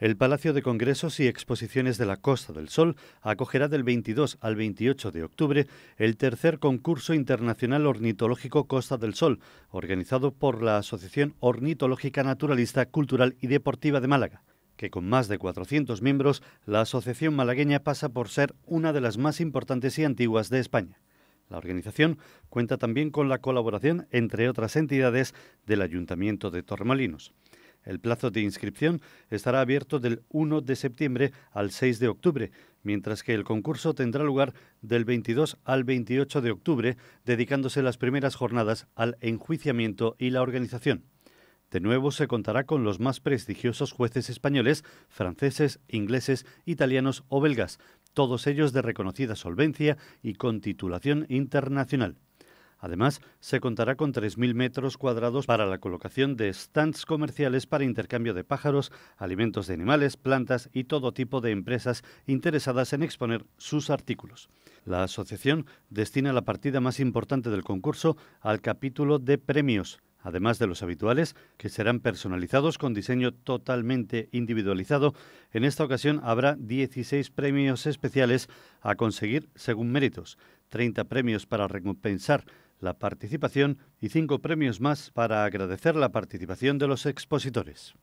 El Palacio de Congresos y Exposiciones de la Costa del Sol acogerá del 22 al 28 de octubre el tercer concurso internacional ornitológico Costa del Sol, organizado por la Asociación Ornitológica Naturalista, Cultural y Deportiva de Málaga que con más de 400 miembros, la Asociación Malagueña pasa por ser una de las más importantes y antiguas de España. La organización cuenta también con la colaboración, entre otras entidades, del Ayuntamiento de Torremolinos. El plazo de inscripción estará abierto del 1 de septiembre al 6 de octubre, mientras que el concurso tendrá lugar del 22 al 28 de octubre, dedicándose las primeras jornadas al enjuiciamiento y la organización. De nuevo se contará con los más prestigiosos jueces españoles, franceses, ingleses, italianos o belgas, todos ellos de reconocida solvencia y con titulación internacional. Además, se contará con 3.000 metros cuadrados para la colocación de stands comerciales para intercambio de pájaros, alimentos de animales, plantas y todo tipo de empresas interesadas en exponer sus artículos. La asociación destina la partida más importante del concurso al capítulo de premios, además de los habituales, que serán personalizados con diseño totalmente individualizado. En esta ocasión habrá 16 premios especiales a conseguir según méritos, 30 premios para recompensar la participación y cinco premios más para agradecer la participación de los expositores.